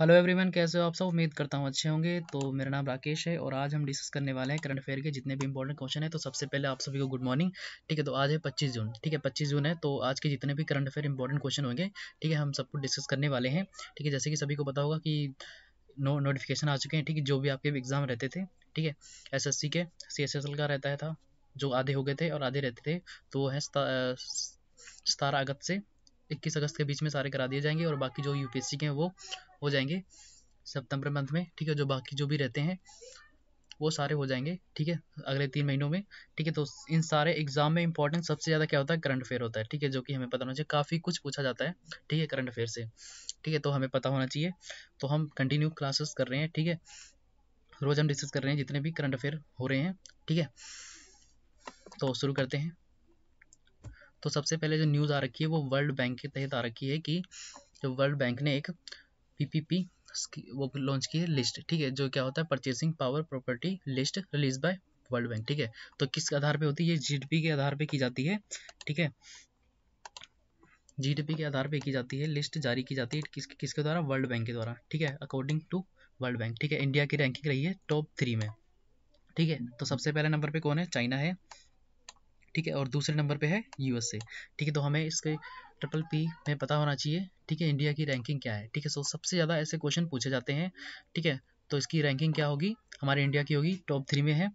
hello everyone कैसे हो आप सब उम्मीद करता हूँ अच्छे होंगे तो मेरा नाम राकेश है और आज हम डिस्कस करने वाले हैं करंट अफेयर के जितने भी इंपॉर्टेंट क्वेश्चन है तो सबसे पहले आप सभी को गुड मॉर्निंग ठीक है तो आज है 25 जून ठीक है 25 जून है तो आज के जितने भी करंट अफेयर इंपॉर्टेंट क्वेश्चन होंगे ठीक है हम सबको डिस्कस करने वाले हैं ठीक है जैसे कि सभी को पता होगा कि नो नोटिफिकेशन आ चुके हैं ठीक है जो भी आपके एग्ज़ाम रहते थे ठीक है एस के सी का रहता था जो आधे हो गए थे और आधे रहते थे तो वो है सतारह अगस्त से इक्कीस अगस्त के बीच में सारे करा दिए जाएंगे और बाकी जो यूपीएससी के हैं वो हो जाएंगे सितंबर मंथ में ठीक है जो बाकी जो भी रहते हैं वो सारे हो जाएंगे ठीक है अगले तीन महीनों में ठीक है तो इन सारे एग्जाम में इंपॉर्टेंट सबसे ज़्यादा क्या होता है करंट अफेयर होता है ठीक है जो कि हमें पता होना चाहिए काफ़ी कुछ पूछा जाता है ठीक है करंट अफेयर से ठीक है तो हमें पता होना चाहिए तो हम कंटिन्यू क्लासेस कर रहे हैं ठीक है रोज़ हम डिस्कस कर रहे हैं जितने भी करंट अफेयर हो रहे हैं ठीक है तो शुरू करते हैं तो सबसे पहले जो न्यूज़ आ रखी है वो वर्ल्ड बैंक के तहत आ रखी है कि जो वर्ल्ड बैंक ने एक पीपीपी वो लॉन्च की है लिस्ट ठीक है जो क्या होता है purchasing power property list release by World Bank ठीक है तो किस आधार पे होती है ये जीडीपी के आधार पे की जाती है ठीक है जीडीपी के आधार पे की जाती है लिस्ट जारी की जाती है किस किसके द्वारा वर्ल्ड बैंक के द्वारा ठीक है अकॉर्डिंग टू वर्ल्ड बैंक ठीक है इंडिया की रैंकिंग रही है टॉप थ्री में ठीक है तो सबसे पहले नंबर पर कौन है चाइना है ठीक है और दूसरे नंबर पे है यूएसए ठीक है तो हमें इसके ट्रिपल पी में पता होना चाहिए ठीक है इंडिया की रैंकिंग क्या है ठीक है सो सबसे ज़्यादा ऐसे क्वेश्चन पूछे जाते हैं ठीक है तो इसकी रैंकिंग क्या होगी हमारे इंडिया की होगी टॉप थ्री में है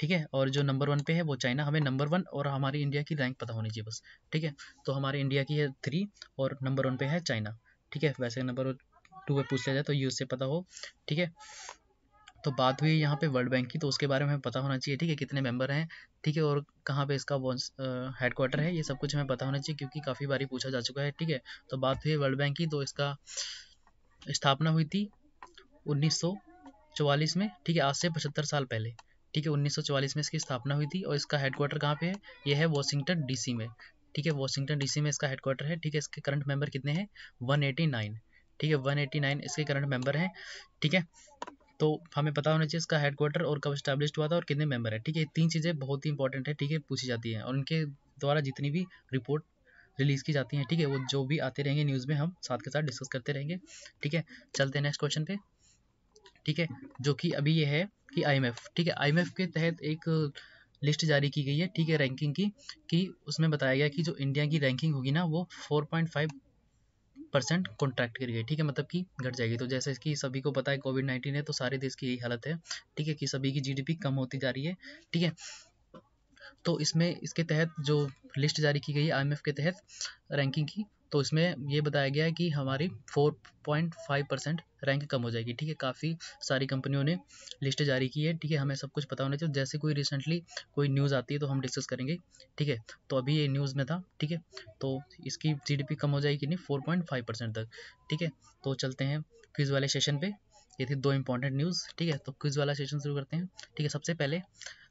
ठीक है और जो नंबर वन पे है वो चाइना हमें नंबर वन और हमारी इंडिया की रैंक पता होनी चाहिए बस ठीक है तो हमारे इंडिया की है थ्री और नंबर वन पे है चाइना ठीक है वैसे नंबर टू पे पूछ लिया जाए तो यू से पता हो ठीक है तो बात हुई यहाँ पे वर्ल्ड बैंक की तो उसके बारे में हमें पता होना चाहिए ठीक है कितने मेंबर हैं ठीक है और कहाँ पे इसका हेडक्वार्टर है ये सब कुछ हमें पता होना चाहिए क्योंकि काफ़ी बारी पूछा जा चुका है ठीक है तो बात हुई वर्ल्ड बैंक की तो इसका स्थापना हुई थी उन्नीस में ठीक है आज से पचहत्तर साल पहले ठीक है उन्नीस में इसकी स्थापना हुई थी और इसका हेडक्वार्टर कहाँ पे है यह है वॉशिंगटन डीसी में ठीक है वॉशिंगटन डीसी में इसका हेडक्वार्टर है ठीक है इसके करंट मेंबर कितने हैं 189 ठीक है 189 इसके करंट मेंबर हैं ठीक है तो हमें पता होना चाहिए इसका हेडक्वार्टर और कब स्टैब्लिश हुआ था और कितने मेंबर है ठीक है तीन चीज़ें बहुत ही इंपॉर्टेंट है ठीक है पूछी जाती हैं और उनके द्वारा जितनी भी रिपोर्ट रिलीज़ की जाती हैं ठीक है वो जो भी आते रहेंगे न्यूज़ में हम साथ के साथ डिस्कस करते रहेंगे ठीक है चलते हैं नेक्स्ट क्वेश्चन पे ठीक है जो कि अभी ये है कि आई ठीक है आई के तहत एक लिस्ट जारी की गई है ठीक है रैंकिंग की कि उसमें बताया गया कि जो इंडिया की रैंकिंग होगी ना वो 4.5 परसेंट कॉन्ट्रैक्ट गई ठीक है मतलब कि घट जाएगी तो जैसे कि सभी को पता है कोविड नाइन्टीन है तो सारे देश की यही हालत है ठीक है कि सभी की जीडीपी कम होती जा रही है ठीक है तो इसमें इसके तहत जो लिस्ट जारी की गई है आईएमएफ के तहत रैंकिंग की तो इसमें ये बताया गया है कि हमारी 4.5 परसेंट रैंक कम हो जाएगी ठीक है काफ़ी सारी कंपनियों ने लिस्ट जारी की है ठीक है हमें सब कुछ पता होना चाहिए जैसे कोई रिसेंटली कोई न्यूज़ आती है तो हम डिस्कस करेंगे ठीक है तो अभी ये न्यूज़ में था ठीक है तो इसकी जीडीपी कम हो जाएगी नहीं फोर परसेंट तक ठीक है तो चलते हैं क्विज़ वाले सेशन पर ये थी दो इंपॉर्टेंट न्यूज़ ठीक है तो क्विज़ वाला सेशन शुरू करते हैं ठीक है सबसे पहले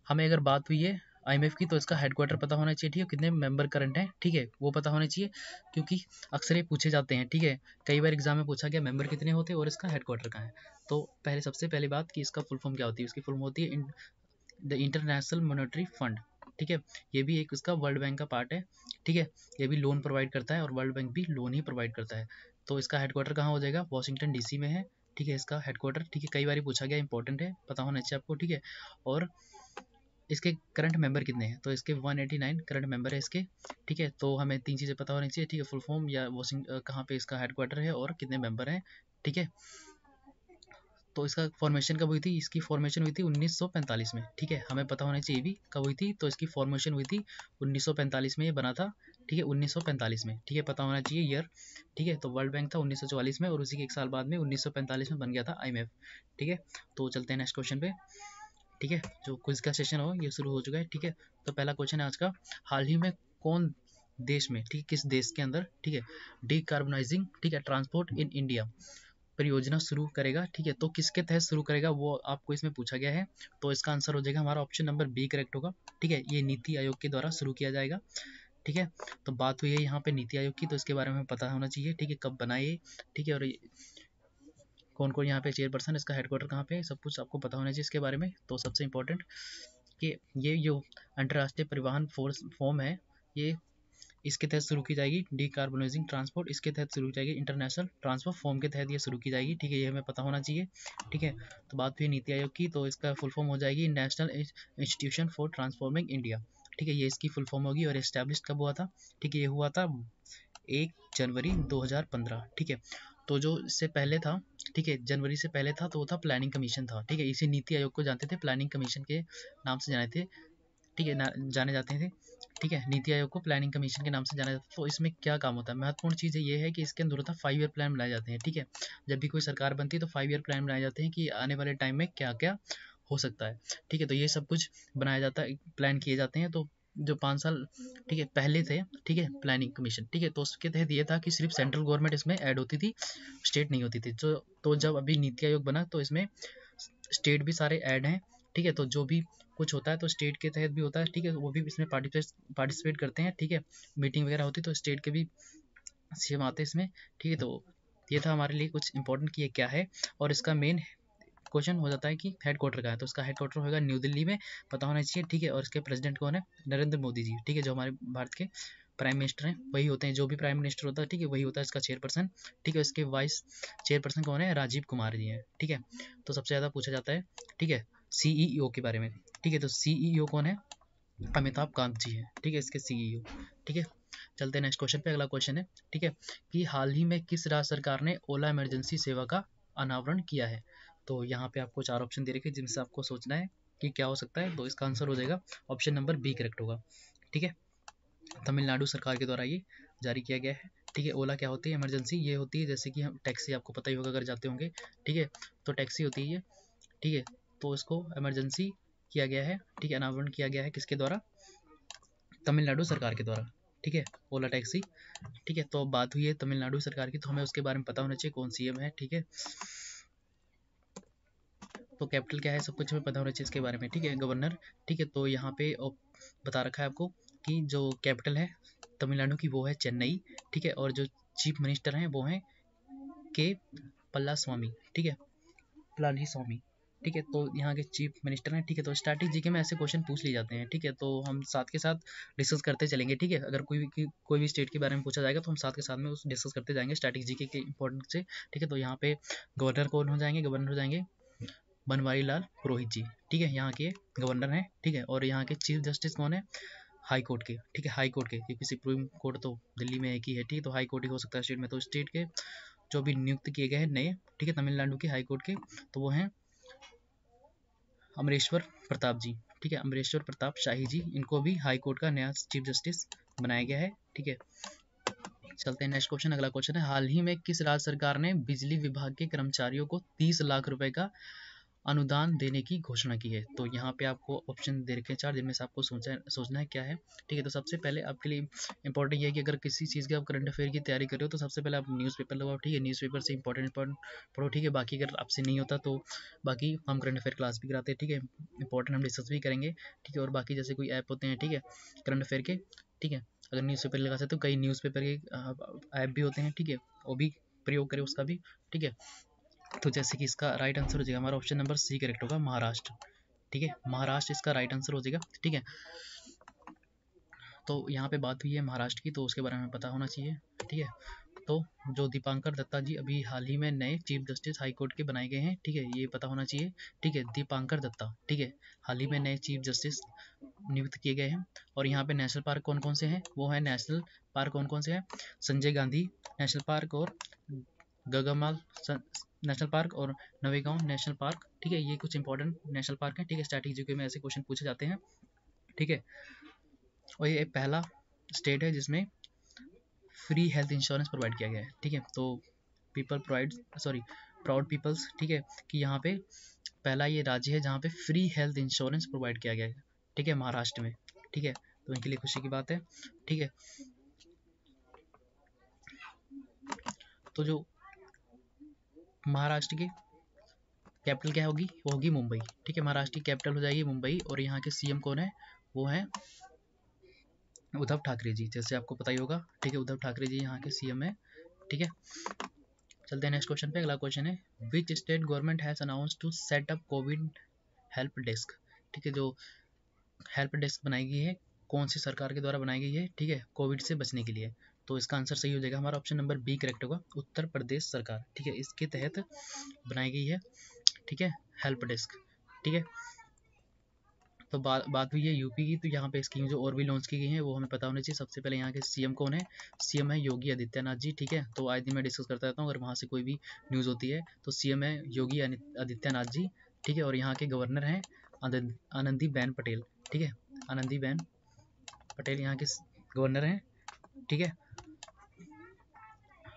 हमें अगर बात हुई है आईएमएफ की तो इसका हेडक्वार्टर पता होना चाहिए ठीक है कितने मेंबर करंट हैं ठीक है वो पता होना चाहिए क्योंकि अक्सर ये पूछे जाते हैं ठीक है कई बार एग्जाम में पूछा गया मेंबर कितने होते हैं और इसका हेडक्वार्टर कहाँ है तो पहले सबसे पहली बात कि इसका फुल फॉर्म क्या होती है इसकी फुल फॉर्म होती है द इंटरनेशनल मोनिट्री फंड ठीक है ये भी एक इसका वर्ल्ड बैंक का पार्ट है ठीक है ये भी लोन प्रोवाइड करता है और वर्ल्ड बैंक भी लोन ही प्रोवाइड करता है तो इसका हेडक्वार्टर कहाँ हो जाएगा वॉशिंगटन डीसी में है ठीक है इसका हेडक्वार्टर ठीक है कई बार पूछा गया इंपॉर्टेंट है पता होना चाहिए आपको ठीक है और इसके करंट मेंबर कितने हैं तो इसके 189 करंट मेंबर है इसके ठीक है तो हमें तीन चीज़ें पता होनी चाहिए ठीक है फुल फॉर्म या वॉशिंग कहाँ पे इसका हेडक्वार्टर है और कितने मेंबर हैं ठीक है तो इसका फॉर्मेशन कब हुई थी इसकी फॉर्मेशन हुई थी 1945 में ठीक है हमें पता होना चाहिए भी कब हुई थी तो इसकी फॉर्मेशन हुई थी 1945 में ये बना था ठीक है 1945 में ठीक है पता होना चाहिए ईयर ठीक है तो वर्ल्ड बैंक था 1944 में और उसी के एक साल बाद में 1945 में बन गया था आईएमएफ ठीक है तो चलते हैं नेक्स्ट क्वेश्चन पे ठीक है जो क्विज का सेशन हो ये शुरू हो चुका है ठीक है तो पहला क्वेश्चन है आज का हाल ही में कौन देश में ठीक है किस देश के अंदर ठीक है डीकार्बोनाइजिंग ठीक है ट्रांसपोर्ट इन इंडिया परियोजना शुरू करेगा ठीक है तो किसके तहत शुरू करेगा वो आपको इसमें पूछा गया है तो इसका आंसर हो जाएगा हमारा ऑप्शन नंबर बी करेक्ट होगा ठीक है ये नीति आयोग के द्वारा शुरू किया जाएगा ठीक है तो बात हुई है यहाँ पे नीति आयोग की तो इसके बारे में पता होना चाहिए ठीक है कब बनाए ठीक है और कौन कौन यहाँ पे चेयरपर्सन इसका हेडक्वार्टर कहाँ पे है सब कुछ आपको पता होना चाहिए इसके बारे में तो सबसे इम्पोर्टेंट कि ये जो अंतर्राष्ट्रीय परिवहन फोर्स फॉर्म है ये इसके तहत शुरू की जाएगी डी कार्बोनाइजिंग ट्रांसपोर्ट इसके तहत शुरू की जाएगी इंटरनेशनल ट्रांसपोर्ट फॉर्म के तहत ये शुरू की जाएगी ठीक है ये हमें पता होना चाहिए ठीक है तो बात हुई नीति आयोग की तो इसका फुल फॉर्म हो जाएगी National Institution for Transforming India ठीक है ये इसकी फुल फॉर्म होगी और इस्टेब्लिश कब हुआ था ठीक है ये हुआ था एक जनवरी दो ठीक है तो जो इससे पहले था ठीक है जनवरी से पहले था तो वो था प्लानिंग कमीशन था ठीक है इसी नीति आयोग को जानते थे प्लानिंग कमीशन के नाम से जाने थे ठीक है जाने जाते थे ठीक है नीति आयोग को प्लानिंग कमीशन के नाम से जाना जाता है तो इसमें क्या काम होता है महत्वपूर्ण चीज़ ये है कि इसके अंदर होता है फाइव ईयर प्लान बनाए जाते हैं ठीक है जब भी कोई सरकार बनती है तो फाइव ईयर प्लान बनाए जाते हैं कि आने वाले टाइम में क्या क्या हो सकता है ठीक है तो ये सब कुछ बनाया जाता है प्लान किए जाते हैं तो जो पाँच साल ठीक है पहले थे ठीक है प्लानिंग कमीशन ठीक है तो उसके तहत ये था कि सिर्फ सेंट्रल गवर्नमेंट इसमें ऐड होती थी स्टेट नहीं होती थी जो तो, तो जब अभी नीति आयोग बना तो इसमें स्टेट भी सारे ऐड हैं ठीक है तो जो भी कुछ होता है तो स्टेट के तहत भी होता है ठीक है वो भी इसमें पार्टिसिपेट पार्टिसिपेट करते हैं ठीक है मीटिंग वगैरह होती तो स्टेट के भी सीएम आते इसमें ठीक है तो ये था हमारे लिए कुछ इंपॉर्टेंट कि ये क्या है और इसका मेन क्वेश्चन हो जाता है कि हेड क्वार्टर का है तो उसका हेड क्वार्टर होगा न्यू दिल्ली में पता होना चाहिए ठीक है और इसके प्रेसिडेंट कौन है नरेंद्र मोदी जी ठीक है जो हमारे भारत के प्राइम मिनिस्टर हैं वही होते हैं जो भी प्राइम मिनिस्टर होता है ठीक है वही होता है इसका चेयरपर्सन ठीक है इसके वाइस चेयरपर्सन कौन है राजीव कुमार जी हैं ठीक है तो सबसे ज़्यादा पूछा जाता है ठीक है सीईओ के बारे में ठीक है तो सीईओ कौन है अमिताभ कांत जी हैं ठीक है इसके सीईओ ठीक है चलते हैं नेक्स्ट क्वेश्चन पे अगला क्वेश्चन है ठीक है कि हाल ही में किस राज्य सरकार ने ओला इमरजेंसी सेवा का अनावरण किया है तो यहाँ पे आपको चार ऑप्शन दे रखे जिनसे आपको सोचना है कि क्या हो सकता है तो इसका आंसर हो जाएगा ऑप्शन नंबर बी करेक्ट होगा ठीक है तमिलनाडु सरकार के द्वारा ये जारी किया गया है ठीक है ओला क्या होती है इमरजेंसी ये होती है जैसे कि हम टैक्सी आपको पता ही होगा अगर जाते होंगे ठीक है तो टैक्सी होती है ये ठीक है तो इसको इमरजेंसी किया गया है ठीक है अनावरण किया गया है किसके द्वारा तमिलनाडु सरकार के द्वारा ठीक है ओला टैक्सी ठीक है तो बात हुई है तमिलनाडु सरकार की तो हमें उसके बारे में पता होना चाहिए कौन सी एम है ठीक है तो कैपिटल क्या है सब कुछ हमें पता होना चाहिए इसके बारे में ठीक है गवर्नर ठीक है तो यहाँ पे बता रखा है आपको कि जो कैपिटल है तमिलनाडु की वो है चेन्नई ठीक है और जो चीफ मिनिस्टर हैं वो हैं के पल्ला स्वामी ठीक है पलानी स्वामी ठीक है तो यहाँ के चीफ मिनिस्टर हैं ठीक है तो जी के में ऐसे क्वेश्चन पूछ लिए जाते हैं ठीक है तो हम साथ के साथ डिस्कस करते चलेंगे ठीक है अगर कोई भी कोई भी स्टेट के बारे में पूछा जाएगा तो हम साथ के साथ में उस डिस्कस करते जाएंगे स्टार्टिंग जी के इंपॉर्टेंट से ठीक है तो यहाँ पे गवर्नर कौन हो जाएंगे गवर्नर हो जाएंगे बनवारी लाल पुरोहित जी ठीक है यहाँ के गवर्नर हैं ठीक है और यहाँ के चीफ जस्टिस कौन है हाई कोर्ट के ठीक है हाई कोर्ट के क्योंकि सुप्रीम कोर्ट तो दिल्ली में एक ही है ठीक है तो हाई कोर्ट ही हो सकता है स्टेट में तो स्टेट के जो भी नियुक्त किए गए हैं नए ठीक है तमिलनाडु के हाई कोर्ट के तो वो हैं अमरेश्वर प्रताप जी ठीक है अमरेश्वर प्रताप शाही जी इनको भी हाई कोर्ट का नया चीफ जस्टिस बनाया गया है ठीक है चलते हैं नेक्स्ट क्वेश्चन अगला क्वेश्चन है हाल ही में किस राज्य सरकार ने बिजली विभाग के कर्मचारियों को तीस लाख रुपए का अनुदान देने की घोषणा की है तो यहाँ पे आपको ऑप्शन दे रखे हैं चार जिनमें से आपको सोचा सोचना है क्या है ठीक है तो सबसे पहले आपके लिए इंपॉर्टेंट यह है कि अगर किसी चीज़ की आप करंट अफेयर की तैयारी कर रहे हो तो सबसे पहले आप न्यूज़पेपर लगाओ ठीक है न्यूज़पेपर से इंपॉर्टेंट पॉइंट पढ़ो ठीक है बाकी अगर आपसे नहीं होता तो बाकी हम करंट अफेयर क्लास भी कराते हैं ठीक है इंपॉर्टेंट हम डिस्कस भी करेंगे ठीक है और बाकी जैसे कोई ऐप होते हैं ठीक है करंट अफेयर के ठीक है अगर न्यूज़पेपर लगा सकते तो कई न्यूज़पेपर के ऐप भी होते हैं ठीक है वो भी प्रयोग करें उसका भी ठीक है तो जैसे कि इसका राइट आंसर हो जाएगा हमारा ऑप्शन नंबर सी करेक्ट होगा महाराष्ट्र ठीक है महाराष्ट्र इसका राइट आंसर हो जाएगा ठीक है तो यहाँ पे बात हुई है महाराष्ट्र की तो उसके बारे में पता होना चाहिए ठीक है तो जो दीपांकर दत्ता जी अभी हाल ही में नए चीफ जस्टिस हाई कोर्ट के बनाए गए हैं ठीक है ये पता होना चाहिए ठीक है दीपांकर दत्ता ठीक है हाल ही में नए चीफ जस्टिस नियुक्त किए गए हैं और यहाँ पे नेशनल पार्क कौन कौन से हैं वो है नेशनल पार्क कौन कौन से हैं संजय गांधी नेशनल पार्क और गगमाल नेशनल पार्क और नवेगांव नेशनल पार्क ठीक है ये कुछ इंपॉर्टेंट नेशनल पार्क हैं ठीक है स्टैटिक जीके में ऐसे क्वेश्चन पूछे जाते हैं ठीक है और ये पहला स्टेट है जिसमें फ्री हेल्थ इंश्योरेंस प्रोवाइड किया गया है ठीक है तो people provide sorry proud peoples ठीक है कि यहाँ पे पहला ये राज्य है जहाँ पे फ्री हेल्थ इंश्योरेंस प्रोवाइड किया गया है ठीक है महाराष्ट्र में ठीक है तो इनके लिए खुशी की बात है ठीक है तो जो महाराष्ट्र की कैपिटल क्या होगी वो होगी मुंबई ठीक है महाराष्ट्र की कैपिटल हो जाएगी मुंबई और यहाँ के सीएम कौन है वो है उद्धव ठाकरे जी जैसे आपको पता ही होगा ठीक है उद्धव ठाकरे जी यहाँ के सीएम है ठीक है चलते हैं नेक्स्ट क्वेश्चन पे अगला क्वेश्चन है which state government has announce to set up covid help desk ठीक है जो हेल्प डेस्क बनाई गई है कौन सी सरकार के द्वारा बनाई गई है ठीक है कोविड से बचने के लिए तो इसका आंसर सही हो जाएगा हमारा ऑप्शन नंबर बी करेक्ट होगा उत्तर प्रदेश सरकार ठीक है इसके तहत बनाई गई है ठीक है हेल्प डेस्क ठीक है तो बा, बात हुई है यूपी की तो यहाँ पे स्कीम जो और भी लॉन्च की गई है वो हमें पता होनी चाहिए सबसे पहले यहाँ के सीएम कौन है सीएम है योगी आदित्यनाथ जी ठीक है तो आज दिन मैं डिस्कस करता रहता हूँ अगर वहाँ से कोई भी न्यूज़ होती है तो सीएम है योगी आदित्यनाथ जी ठीक है और यहाँ के गवर्नर हैं आनंदी बेन पटेल ठीक है आनंदी बेन पटेल यहाँ के गवर्नर हैं ठीक है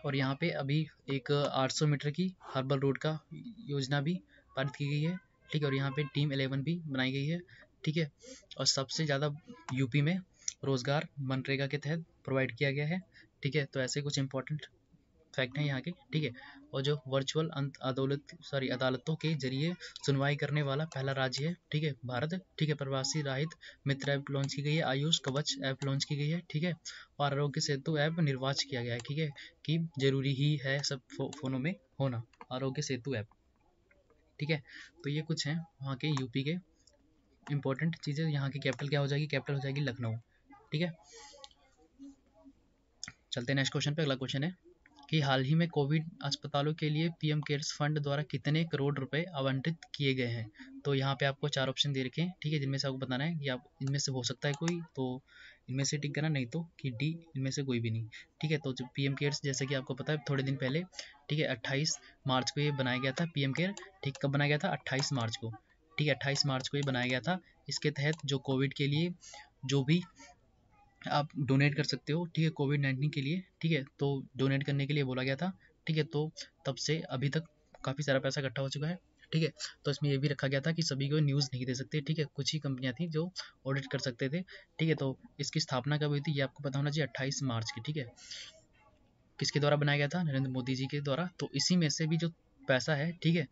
और यहाँ पे अभी एक 800 मीटर की हर्बल रोड का योजना भी पारित की गई है ठीक है और यहाँ पे टीम एलेवन भी बनाई गई है ठीक है और सबसे ज़्यादा यूपी में रोज़गार मनरेगा के तहत प्रोवाइड किया गया है ठीक है तो ऐसे कुछ इंपॉर्टेंट फैक्ट है यहाँ के ठीक है और जो वर्चुअल अदालत सॉरी अदालतों के जरिए सुनवाई करने वाला पहला राज्य है ठीक है भारत ठीक है प्रवासी राहित मित्र ऐप लॉन्च की गई है आयुष कवच ऐप लॉन्च की गई है ठीक है और आरोग्य सेतु ऐप निर्वाच किया गया है ठीक है कि जरूरी ही है सब फो, फोनों में होना आरोग्य सेतु ऐप ठीक है तो ये कुछ हैं वहाँ के यूपी के इम्पोर्टेंट चीज़ें यहाँ की कैपिटल क्या हो जाएगी कैपिटल हो जाएगी लखनऊ ठीक है चलते हैं नेक्स्ट क्वेश्चन पे अगला क्वेश्चन है कि हाल ही में कोविड अस्पतालों के लिए पीएम केयर्स फंड द्वारा कितने करोड़ रुपए आवंटित किए गए हैं तो यहाँ पे आपको चार ऑप्शन दे रखे हैं ठीक है जिनमें से आपको बताना है कि आप इनमें से हो सकता है कोई तो इनमें से टिक करना नहीं तो कि डी इनमें से कोई भी नहीं ठीक है तो जो पी केयर्स जैसे कि आपको पता है थोड़े दिन पहले ठीक है अट्ठाईस मार्च को ये बनाया गया था पी केयर ठीक कब बनाया गया था अट्ठाईस मार्च को ठीक है अट्ठाईस मार्च को ये बनाया गया था इसके तहत जो कोविड के लिए जो भी आप डोनेट कर सकते हो ठीक है कोविड नाइन्टीन के लिए ठीक है तो डोनेट करने के लिए बोला गया था ठीक है तो तब से अभी तक काफ़ी सारा पैसा इकट्ठा हो चुका है ठीक है तो इसमें यह भी रखा गया था कि सभी को न्यूज़ नहीं दे सकते ठीक है कुछ ही कंपनियां थी जो ऑडिट कर सकते थे ठीक है तो इसकी स्थापना कब हुई थी ये आपको पता होना चाहिए अट्ठाईस मार्च की ठीक है किसके द्वारा बनाया गया था नरेंद्र मोदी जी के द्वारा तो इसी में से भी जो पैसा है ठीक है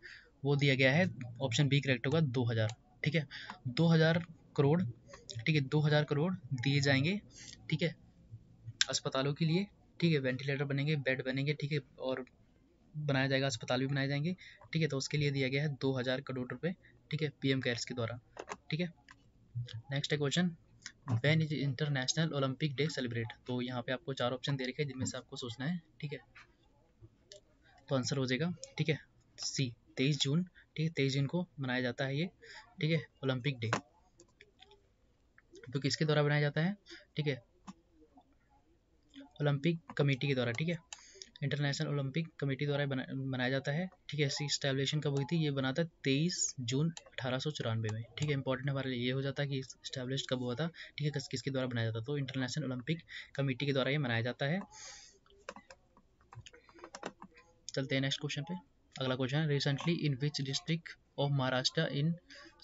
वो दिया गया है ऑप्शन बी करेक्ट होगा दो हज़ार ठीक है दो हज़ार करोड़ ठीक है दो हज़ार करोड़ दिए जाएंगे ठीक है अस्पतालों के लिए ठीक है वेंटिलेटर बनेंगे बेड बनेंगे ठीक है और बनाया जाएगा अस्पताल भी बनाए जाएंगे ठीक है तो उसके लिए दिया गया है दो हज़ार करोड़ रुपए ठीक है पीएम केयर्स के द्वारा ठीक है नेक्स्ट है question when is International Olympic Day celebrate तो यहाँ पे आपको चार ऑप्शन दे रखे हैं जिनमें से आपको सोचना है ठीक है तो आंसर हो जाएगा ठीक है सी तेईस जून ठीक है तेईस जून को मनाया जाता है ये ठीक है ओलंपिक डे जो किसके द्वारा बनाया जाता है ठीक है ओलंपिक कमेटी के द्वारा ठीक है इंटरनेशनल ओलंपिक कमेटी द्वारा बना, बनाया जाता है ठीक है इसी स्टैब्लिशन कब हुई थी ये बना था तेईस जून अठारह में ठीक है इंपॉर्टेंट हमारे लिए ये हो जाता है कि स्टैब्लिश कब हुआ था ठीक है किस किसके द्वारा बनाया जाता तो इंटरनेशनल ओलंपिक कमेटी के द्वारा ये मनाया जाता है चलते हैं नेक्स्ट क्वेश्चन पे अगला क्वेश्चन है recently in which district of Maharashtra in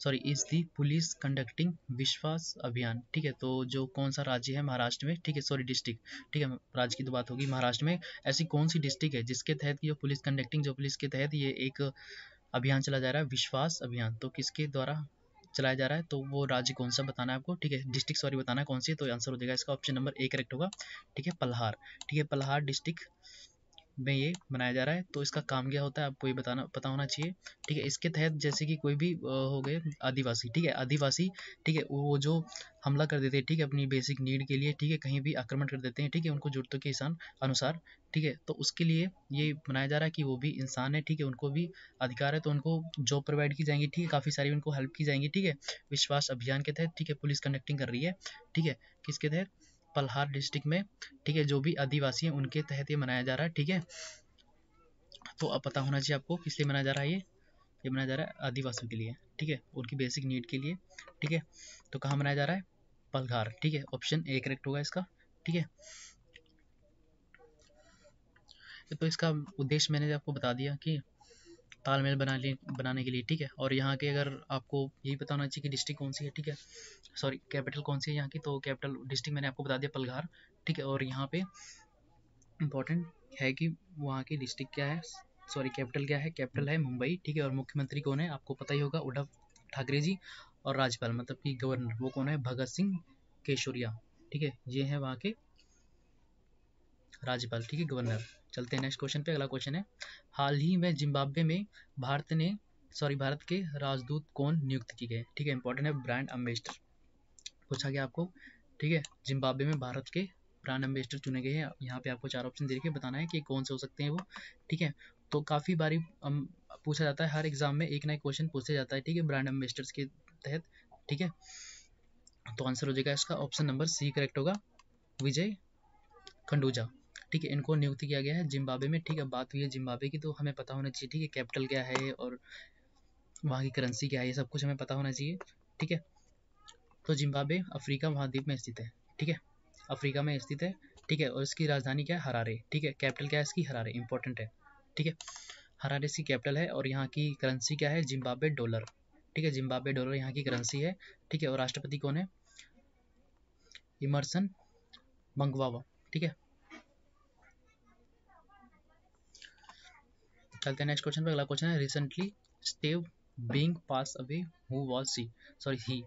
sorry is the police conducting Vishwas Abhiyan ठीक है तो जो कौन सा राज्य है महाराष्ट्र में ठीक है सॉरी डिस्ट्रिक्ट ठीक है राज्य की तो बात होगी महाराष्ट्र में ऐसी कौन सी डिस्ट्रिक्ट है जिसके तहत जो पुलिस कंडक्टिंग जो पुलिस के तहत ये एक अभियान चला जा रहा है विश्वास अभियान तो किसके द्वारा चलाया जा रहा है तो वो राज्य कौन सा बताना है आपको ठीक है डिस्ट्रिक्ट सॉरी बताना है कौन सी तो आंसर हो जाएगा इसका ऑप्शन नंबर ए करेक्ट होगा ठीक है पल्हार ठीक है पल्हार डिस्ट्रिक्ट में ये बनाया जा रहा है तो इसका काम क्या होता है आपको ये बताना पता होना चाहिए ठीक है इसके तहत जैसे कि कोई भी हो गए आदिवासी ठीक है आदिवासी ठीक है वो जो हमला कर देते हैं ठीक है अपनी बेसिक नीड के लिए ठीक है कहीं भी आक्रमण कर देते हैं ठीक है उनको जरूरतों के इंसान अनुसार ठीक है तो उसके लिए ये बनाया जा रहा है कि वो भी इंसान है ठीक है उनको भी अधिकार है तो उनको जॉब प्रोवाइड की जाएंगी ठीक है काफ़ी सारी उनको हेल्प की जाएंगी ठीक है विश्वास अभियान के तहत ठीक है पुलिस कंडक्टिंग कर रही है ठीक है किसके तहत पलहार डिस्ट्रिक्ट में ठीक है जो भी आदिवासी हैं उनके तहत ये मनाया जा रहा है ठीक है तो अब पता होना चाहिए आपको किस लिए मनाया जा रहा है ये ये मनाया जा रहा है आदिवासियों के लिए ठीक है उनकी बेसिक नीड के लिए ठीक है तो कहाँ मनाया जा रहा है पलहार ठीक है ऑप्शन ए करेक्ट होगा इसका ठीक है तो इसका उद्देश्य मैंने आपको बता दिया कि तालमेल बना ले बनाने के लिए ठीक है और यहाँ के अगर आपको यही पता होना चाहिए कि डिस्ट्रिक्ट कौन सी है ठीक है सॉरी कैपिटल कौन सी है यहाँ की तो कैपिटल डिस्ट्रिक्ट मैंने आपको बता दिया पलघार ठीक है और यहाँ पे इम्पोर्टेंट है कि वहाँ की डिस्ट्रिक्ट क्या है सॉरी कैपिटल क्या है कैपिटल है मुंबई ठीक है और मुख्यमंत्री कौन है आपको पता ही होगा उद्धव ठाकरे जी और राज्यपाल मतलब कि गवर्नर वो कौन है भगत सिंह केशोरिया ठीक है ये है वहाँ के राज्यपाल ठीक है गवर्नर चलते हैं नेक्स्ट क्वेश्चन पे अगला क्वेश्चन है हाल ही में जिम्बाब्वे में भारत ने सॉरी भारत के राजदूत कौन नियुक्त किए गए ठीक है इंपॉर्टेंट है ब्रांड एम्बेसडर पूछा गया आपको ठीक है जिम्बाब्वे में भारत के ब्रांड एम्बेसडर चुने गए हैं यहाँ पे आपको चार ऑप्शन देखिए बताना है कि कौन से हो सकते हैं वो ठीक है तो काफ़ी बारी पूछा जाता है हर एग्जाम में एक ना एक क्वेश्चन पूछा जाता है ठीक है ब्रांड एम्बेसडर्स के तहत ठीक है तो आंसर हो जाएगा इसका ऑप्शन नंबर सी करेक्ट होगा विजय खंडूजा ठीक है इनको नियुक्त किया गया है जिम्बाब्वे में ठीक है बात हुई है जिम्बाब्वे की तो हमें पता होना चाहिए ठीक है कैपिटल क्या है और वहाँ की करेंसी क्या है ये सब कुछ हमें पता होना चाहिए ठीक है तो जिम्बाब्वे अफ्रीका महाद्वीप में स्थित है ठीक है अफ्रीका में स्थित है ठीक है और इसकी राजधानी क्या है हरारे ठीक है कैपिटल क्या है इसकी हरारे इंपॉर्टेंट है ठीक है हरारे इसकी कैपिटल है और यहाँ की करेंसी क्या है जिम्बाब्वे डॉलर ठीक है जिम्बाब्वे डॉलर यहाँ की करेंसी है ठीक है और राष्ट्रपति कौन है इमरसन मंगवावा ठीक है चलते हैं नेक्स्ट क्वेश्चन पे अगला क्वेश्चन है recently Steve Bing pass away who was she sorry he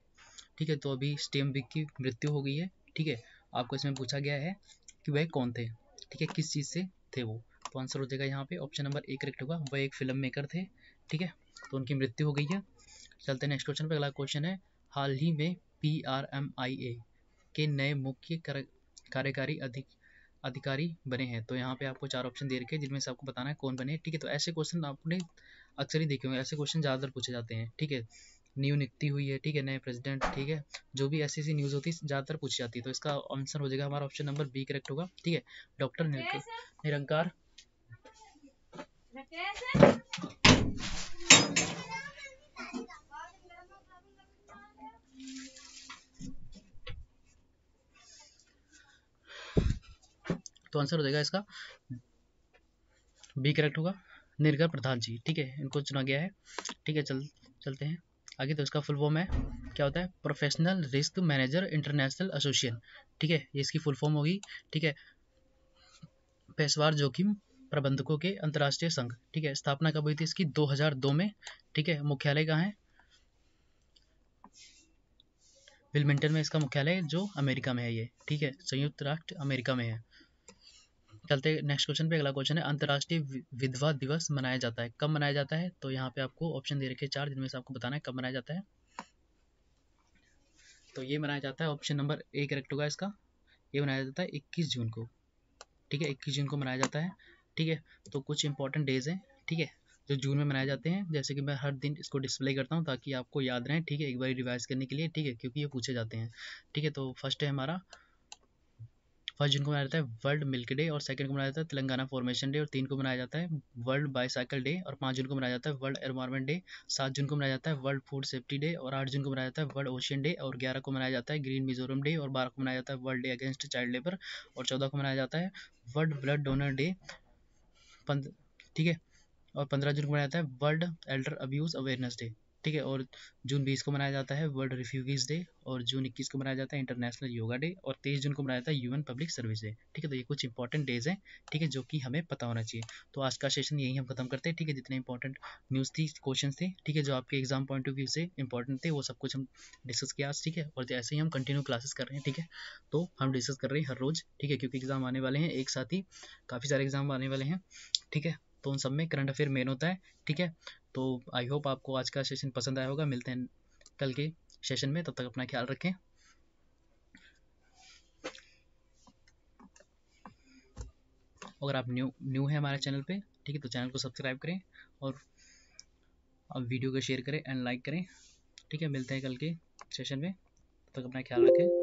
ठीक है तो अभी स्टेव बिंग की मृत्यु हो गई है ठीक है आपको इसमें पूछा गया है कि वह कौन थे ठीक है किस चीज़ से थे वो तो आंसर हो जाएगा यहाँ पे ऑप्शन नंबर ए करेक्ट होगा वह एक फिल्म मेकर थे ठीक है तो उनकी मृत्यु हो गई है चलते हैं नेक्स्ट क्वेश्चन पे अगला क्वेश्चन है हाल ही में पी के नए मुख्य कार्यकारी अधिक अधिकारी बने हैं तो यहाँ पे आपको चार ऑप्शन दे रखे हैं जिनमें से आपको बताना है कौन बने ठीक है तो ऐसे क्वेश्चन आपने अक्सर ही देखे होंगे ऐसे क्वेश्चन ज़्यादातर पूछे जाते हैं ठीक है न्यू नियुक्ति हुई है ठीक है नए प्रेसिडेंट ठीक है जो भी ऐसी ऐसी न्यूज़ होती है ज़्यादातर पूछी जाती है तो इसका आंसर हो जाएगा हमारा ऑप्शन नंबर बी करेक्ट होगा ठीक है डॉक्टर निरंकार तो आंसर हो जाएगा इसका बी करेक्ट होगा निर्गर प्रधान जी ठीक है इनको चुना गया है ठीक है चल चलते हैं आगे तो इसका फुल फॉर्म है क्या होता है professional risk manager international association ठीक है ये इसकी फुल फॉर्म होगी ठीक है पेशवार जोखिम प्रबंधकों के अंतर्राष्ट्रीय संघ ठीक है स्थापना कब हुई थी इसकी 2002 में ठीक है मुख्यालय कहाँ है विलमिंटन में इसका मुख्यालय जो अमेरिका में है ये ठीक है संयुक्त राष्ट्र अमेरिका में है चलते नेक्स्ट क्वेश्चन पे अगला क्वेश्चन है अंतर्राष्ट्रीय विधवा दिवस मनाया जाता है कब मनाया जाता है तो यहाँ पे आपको ऑप्शन दे रखे चार जिनमें से आपको बताना है कब मनाया जाता है तो ये मनाया जाता है ऑप्शन नंबर ए करेक्ट होगा इसका ये मनाया जाता है इक्कीस जून को ठीक है इक्कीस जून को मनाया जाता है ठीक है तो कुछ इंपॉर्टेंट डेज हैं ठीक है जो जून में मनाए जाते हैं जैसे कि मैं हर दिन इसको डिस्प्ले करता हूँ ताकि आपको याद रहें ठीक है एक बार रिवाइज करने के लिए ठीक है क्योंकि ये पूछे जाते हैं ठीक है तो फर्स्ट है हमारा फर्स्ट जून को मनाया जाता है वर्ल्ड मिल्क डे और सेकंड को मनाया जाता है तेलंगाना फॉर्मेशन डे और तीन को मनाया जाता है वर्ल्ड बाईसाइकिल डे और पाँच जून को मनाया जाता है वर्ल्ड एनवायरमेंट डे सात जून को मनाया जाता है वर्ल्ड फूड सेफ्टी डे और आठ जून को मनाया जाता है वर्ल्ड ओशियन डे और ग्यारह को मनाया जाता है ग्रीन मिजोरम डे और बारह को मनाया जाता है world day against child labour और चौदह को मनाया जाता है वर्ल्ड ब्लड डोनर डे ठीक है और पंद्रह जून को मनाया जाता है world elder abuse awareness day ठीक है और जून बीस को मनाया जाता है वर्ल्ड रिफ्यूजीज डे और जून इक्कीस को मनाया जाता है इंटरनेशनल योगा डे और तेईस जून को मनाया जाता है यूएन पब्लिक सर्विस डे ठीक है तो ये कुछ इंपॉर्टेंट डेज हैं ठीक है जो कि हमें पता होना चाहिए तो आज का सेशन यही हम खत्म करते हैं ठीक है जितने इंपॉर्टेंट न्यूज़ थी क्वेश्चन थे ठीक है जो आपके एग्जाम पॉइंट ऑफ व्यू से इंपॉर्टेंट थे वो सब कुछ हम डिस्कस किया आज ठीक है और ऐसे ही हम कंटिन्यू क्लासेस कर रहे हैं ठीक है तो हम डिस्कस कर रहे हैं हर रोज़ ठीक है क्योंकि एग्जाम आने वाले हैं एक साथ ही काफ़ी सारे एग्जाम आने वाले हैं ठीक है तो उन सब में करंट अफेयर मेन होता है ठीक है तो आई होप आपको आज का सेशन पसंद आया होगा मिलते हैं कल के सेशन में तब तक अपना ख्याल रखें अगर आप न्यू न्यू हैं हमारे चैनल पे ठीक है तो चैनल को सब्सक्राइब करें और वीडियो को शेयर करें एंड लाइक करें ठीक है मिलते हैं कल के सेशन में तब तक अपना ख्याल रखें